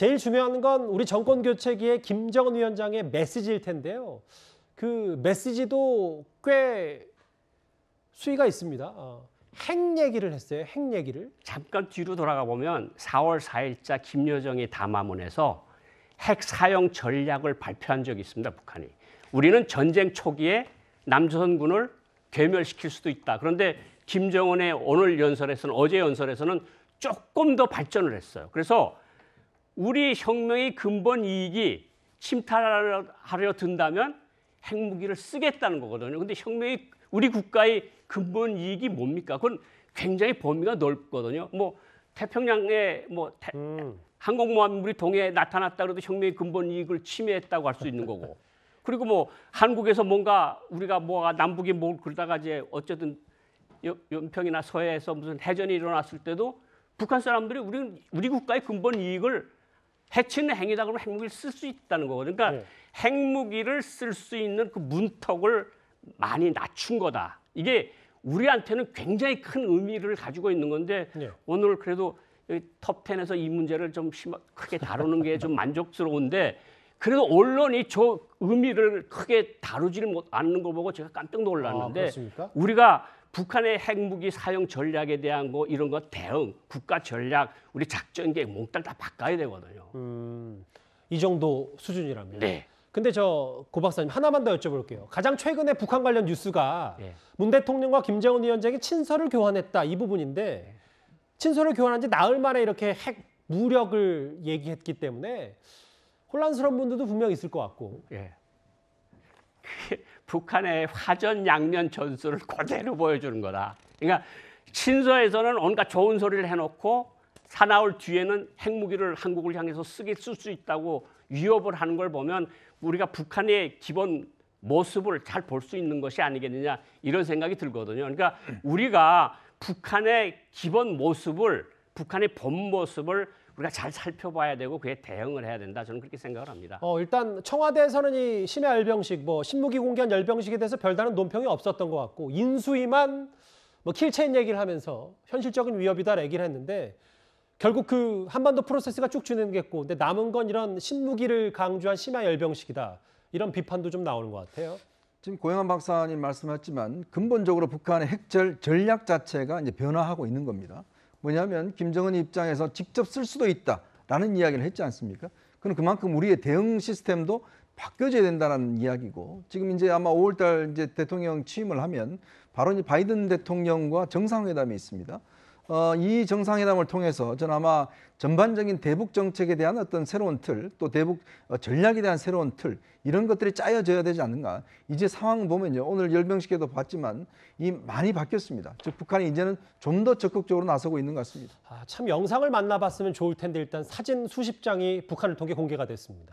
제일 중요한 건 우리 정권 교체기에 김정은 위원장의 메시지일 텐데요. 그 메시지도 꽤 수위가 있습니다. 어. 핵 얘기를 했어요. 핵 얘기를. 잠깐 뒤로 돌아가 보면 4월 4일자 김여정의 담화문에서 핵 사용 전략을 발표한 적이 있습니다. 북한이. 우리는 전쟁 초기에 남조선군을 괴멸시킬 수도 있다. 그런데 김정은의 오늘 연설에서는 어제 연설에서는 조금 더 발전을 했어요. 그래서 우리 혁명의 근본 이익이 침탈하려 든다면 핵무기를 쓰겠다는 거거든요. 근데 혁명이 우리 국가의 근본 이익이 뭡니까? 그건 굉장히 범위가 넓거든요. 뭐 태평양에 뭐 태, 음. 항공모함물이 동해에 나타났다 그래도 혁명의 근본 이익을 침해했다고 할 수 있는 거고. 그리고 뭐 한국에서 뭔가 우리가 뭐가 남북이 뭘 그러다가 이제 어쨌든 연평이나 서해에서 무슨 해전이 일어났을 때도 북한 사람들이 우리 우리 국가의 근본 이익을 해치는 행위다 그러면 핵무기를 쓸 수 있다는 거거든요. 그러니까 네. 핵무기를 쓸 수 있는 그 문턱을 많이 낮춘 거다. 이게 우리한테는 굉장히 큰 의미를 가지고 있는 건데 네. 오늘 그래도 톱텐에서 이 문제를 좀 심하, 크게 다루는 게 좀 만족스러운데 그래도 언론이 저 의미를 크게 다루지를 못 않는 걸 보고 제가 깜짝 놀랐는데 아, 우리가 북한의 핵무기 사용 전략에 대한 뭐 이런 것 대응, 국가 전략, 우리 작전 계획 몽땅 다 바꿔야 되거든요. 음, 이 정도 수준이라면. 네. 근데 저 고 박사님 하나만 더 여쭤볼게요. 가장 최근에 북한 관련 뉴스가 네. 문 대통령과 김정은 위원장이 친서를 교환했다 이 부분인데 친서를 교환한 지 나흘 만에 이렇게 핵 무력을 얘기했기 때문에 혼란스러운 분들도 분명 있을 것 같고. 예. 북한의 화전 양면 전술을 그대로 보여주는 거다. 그러니까 친서에서는 온갖 좋은 소리를 해놓고 사나울 뒤에는 핵무기를 한국을 향해서 쓰게 쓸수 있다고 위협을 하는 걸 보면 우리가 북한의 기본 모습을 잘 볼 수 있는 것이 아니겠느냐 이런 생각이 들거든요. 그러니까 우리가 북한의 기본 모습을 북한의 본 모습을 우리가 잘 살펴봐야 되고 그에 대응을 해야 된다. 저는 그렇게 생각을 합니다. 어, 일단 청와대에서는 이 심야 열병식, 뭐 신무기 공개한 열병식에 대해서 별다른 논평이 없었던 것 같고 인수위만 뭐 킬체인 얘기를 하면서 현실적인 위협이다 얘기를 했는데 결국 그 한반도 프로세스가 쭉 진행됐고 근데 남은 건 이런 신무기를 강조한 심야 열병식이다. 이런 비판도 좀 나오는 것 같아요. 지금 고영한 박사님 말씀하셨지만 근본적으로 북한의 핵절 전략 자체가 이제 변화하고 있는 겁니다. 뭐냐면 김정은 입장에서 직접 쓸 수도 있다라는 이야기를 했지 않습니까? 그럼 그만큼 우리의 대응 시스템도 바뀌어져야 된다는 이야기고 지금 이제 아마 5월달 이제 대통령 취임을 하면 바로 이제 바이든 대통령과 정상회담이 있습니다. 어, 이 정상회담을 통해서 저는 아마 전반적인 대북 정책에 대한 어떤 새로운 틀, 또 대북 어, 전략에 대한 새로운 틀 이런 것들이 짜여져야 되지 않는가. 이제 상황 보면요. 오늘 열병식에도 봤지만 이 많이 바뀌었습니다. 즉 북한이 이제는 좀 더 적극적으로 나서고 있는 것 같습니다. 아, 참 영상을 만나봤으면 좋을 텐데 일단 사진 수십 장이 북한을 통해 공개가 됐습니다.